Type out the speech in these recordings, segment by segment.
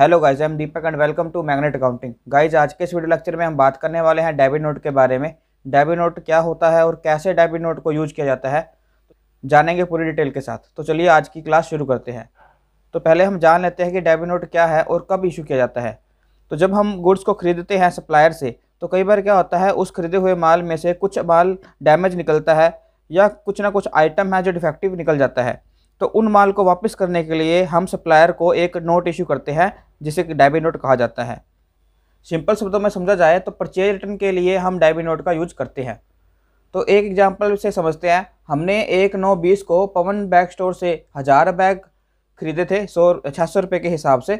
hello guys I am Deepak and welcome to Magnet Accounting guys आज के इस video lecture में हम बात करने वाले हैं डेबिट नोट के बारे में डेबिट नोट क्या होता है और कैसे डेबिट नोट को यूज किया जाता है जानेंगे पूरी डिटेल के साथ तो चलिए आज की क्लास शुरू करते हैं तो पहले हम जान लेते हैं कि डेबिट नोट क्या है और कब इशू किया जाता है तो जब हम गुड्स को खरीदते हैं सप्लायर से तो कई बार क्या होता है उस खरीदे हुए माल में से कुछ माल डैमेज निकलता है या कुछ ना कुछ आइटम है जो डिफेक्टिव निकल जाता है तो उन माल को वापस करने के लिए हम सप्लायर को एक नोट इशू करते हैं जिसे कि डायबी नोट कहा जाता है सिंपल शब्दों में समझा जाए तो परचेज रिटर्न के लिए हम डायबी नोट का यूज करते हैं तो एक एग्जाम्पल से समझते हैं हमने एक नौ बीस को पवन बैग स्टोर से हज़ार बैग खरीदे थे सौ छः सौ रुपये के हिसाब से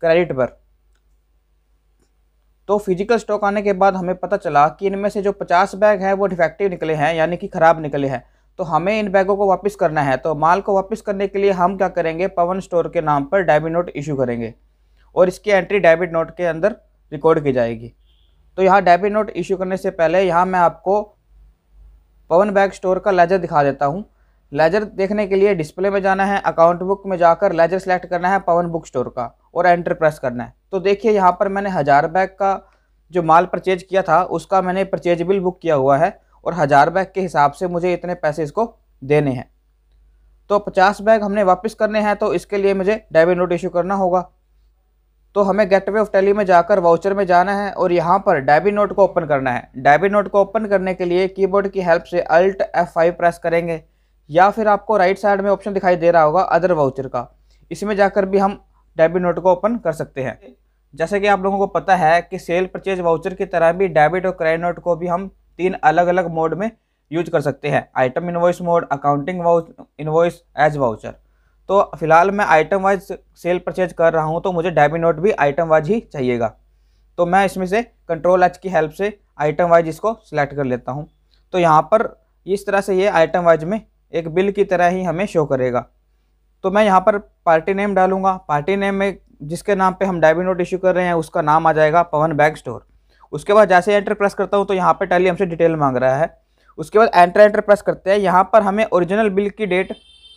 क्रेडिट पर तो फिजिकल स्टॉक आने के बाद हमें पता चला कि इनमें से जो पचास बैग हैं वो डिफेक्टिव निकले हैं यानी कि ख़राब निकले हैं तो हमें इन बैगों को वापस करना है तो माल को वापस करने के लिए हम क्या करेंगे पवन स्टोर के नाम पर डेबिट नोट इशू करेंगे और इसकी एंट्री डेबिट नोट के अंदर रिकॉर्ड की जाएगी तो यहाँ डेबिट नोट इशू करने से पहले यहाँ मैं आपको पवन बैग स्टोर का लेजर दिखा देता हूँ लेजर देखने के लिए डिस्प्ले में जाना है अकाउंट बुक में जाकर लेजर सेलेक्ट करना है पवन बुक स्टोर का और एंटर प्रेस करना है तो देखिए यहाँ पर मैंने हज़ार बैग का जो माल परचेज किया था उसका मैंने परचेज बिल बुक किया हुआ है और हज़ार बैग के हिसाब से मुझे इतने पैसे इसको देने हैं तो पचास बैग हमने वापस करने हैं तो इसके लिए मुझे डेबिट नोट इशू करना होगा तो हमें गेटवे ऑफ टैली में जाकर वाउचर में जाना है और यहाँ पर डेबिट नोट को ओपन करना है डेबिट नोट को ओपन करने के लिए कीबोर्ड की हेल्प से अल्ट एफ प्रेस करेंगे या फिर आपको राइट साइड में ऑप्शन दिखाई दे रहा होगा अदर वाउचर का इसमें जाकर भी हम डेबिट नोट को ओपन कर सकते हैं जैसे कि आप लोगों को पता है कि सेल परचेज वाउचर की तरह भी डेबिट और क्रेडिट नोट को भी हम तीन अलग अलग मोड में यूज कर सकते हैं item invoice mode accounting voucher invoice as voucher तो फिलहाल मैं आइटम वाइज सेल परचेज कर रहा हूँ तो मुझे डेबिट नोट भी आइटम वाइज ही चाहिएगा तो मैं इसमें से कंट्रोल एच की हेल्प से आइटम वाइज इसको सिलेक्ट कर लेता हूँ तो यहाँ पर इस तरह से ये आइटम वाइज में एक बिल की तरह ही हमें शो करेगा तो मैं यहाँ पर पार्टी नेम डालूंगा पार्टी नेम में जिसके नाम पे हम नोट इशू कर रहे हैं उसका नाम आ जाएगा पवन बैग स्टोर उसके बाद जैसे एंटर प्रेस करता हूँ तो यहाँ पर टैली हमसे डिटेल मांग रहा है उसके बाद एंटर एंटर प्रेस करते हैं यहाँ पर हमें ओरिजिनल बिल की डेट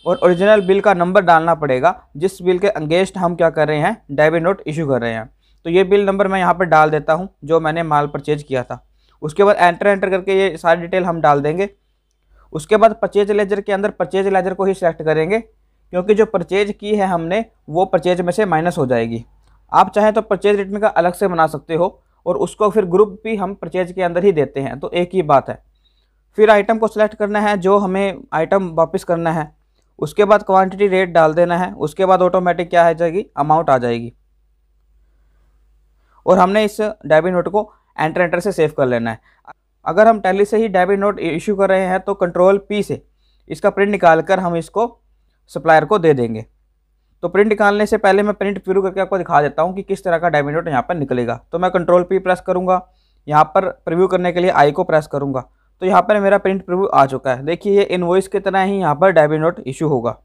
और ओरिजिनल बिल का नंबर डालना पड़ेगा जिस बिल के अंगेंस्ट हम क्या कर रहे हैं डेबिट नोट इशू कर रहे हैं तो ये बिल नंबर मैं यहाँ पर डाल देता हूँ जो मैंने माल परचेज किया था उसके बाद एंटर एंटर करके ये सारी डिटेल हम डाल देंगे उसके बाद परचेज लेजर के अंदर परचेज लेजर को ही सिलेक्ट करेंगे क्योंकि जो परचेज की है हमने वो परचेज में से माइनस हो जाएगी आप चाहें तो परचेज रिटर्न का अलग से बना सकते हो और उसको फिर ग्रुप भी हम परचेज के अंदर ही देते हैं तो एक ही बात है फिर आइटम को सिलेक्ट करना है जो हमें आइटम वापस करना है उसके बाद क्वांटिटी रेट डाल देना है उसके बाद ऑटोमेटिक क्या आ जाएगी अमाउंट आ जाएगी और हमने इस डेबिट नोट को एंटर एंटर से सेव कर लेना है अगर हम टैली से ही डेबिट नोट इशू कर रहे हैं तो कंट्रोल पी से इसका प्रिंट निकाल कर हम इसको सप्लायर को दे देंगे तो प्रिंट निकालने से पहले मैं प्रिंट प्यू करके आपको दिखा देता हूँ कि किस तरह का डायमंड यहाँ पर निकलेगा तो मैं कंट्रोल पी प्रेस करूँगा यहाँ पर प्रिव्यू करने के लिए आई को प्रेस करूँगा तो यहाँ पर मेरा प्रिंट प्रिव्यू आ चुका है देखिए ये वॉइस की तरह ही यहाँ पर डायमंड नोट इशू होगा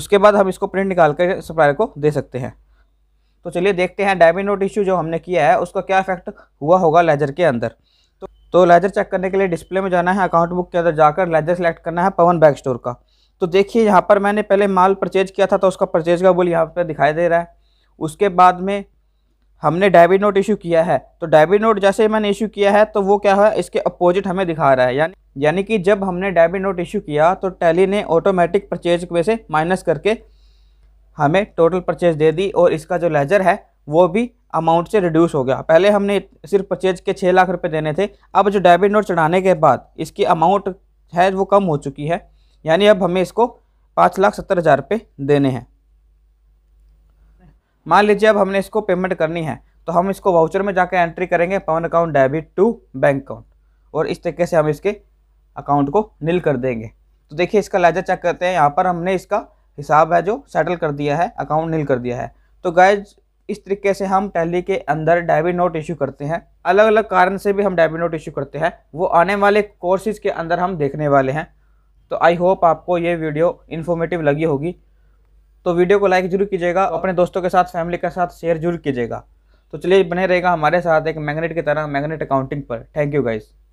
उसके बाद हम इसको प्रिंट निकाल कर सप्लायर को दे सकते हैं तो चलिए देखते हैं डायमंड नोट इशू जो हमने किया है उसका क्या इफेक्ट हुआ होगा लेजर के अंदर तो तो लेजर चेक करने के लिए डिस्प्ले में जाना है अकाउंट बुक के अंदर जाकर लेजर सेलेक्ट करना है पवन बैग स्टोर का तो देखिए यहाँ पर मैंने पहले माल परचेज किया था तो उसका परचेज का बोल यहाँ पर दिखाई दे रहा है उसके बाद में हमने डेबिट नोट इशू किया है तो डेबिट नोट जैसे मैंने इशू किया है तो वो क्या है इसके अपोजिट हमें दिखा रहा है यानी यानी कि जब हमने डेबिट नोट इशू किया तो टैली ने ऑटोमेटिक परचेज में से माइनस करके हमें टोटल परचेज दे दी और इसका जो लेजर है वो भी अमाउंट से रिड्यूस हो गया पहले हमने सिर्फ परचेज के छः लाख रुपये देने थे अब जो डेबिट नोट चढ़ाने के बाद इसकी अमाउंट है वो कम हो चुकी है यानी अब हमें इसको पाँच लाख सत्तर हज़ार रुपये देने हैं मान लीजिए अब हमने इसको पेमेंट करनी है तो हम इसको वाउचर में जाकर एंट्री करेंगे Pawan account debit to bank account और इस तरीके से हम इसके अकाउंट को नील कर देंगे तो देखिए इसका लहजा चेक करते हैं यहाँ पर हमने इसका हिसाब है जो सेटल कर दिया है अकाउंट नील कर दिया है तो गैज इस तरीके से हम टैली के अंदर डेबिट नोट इशू करते हैं अलग अलग कारण से भी हम डेबिट नोट इशू करते हैं वो आने वाले कोर्सेज के अंदर हम देखने वाले हैं तो आई होप आपको ये वीडियो इन्फॉर्मेटिव लगी होगी तो वीडियो को लाइक जरूर कीजिएगा अपने दोस्तों के साथ फैमिली के साथ शेयर जरूर कीजिएगा तो चलिए बने रहेगा हमारे साथ एक मैग्नेट की तरह मैग्नेट अकाउंटिंग पर थैंक यू गाइज़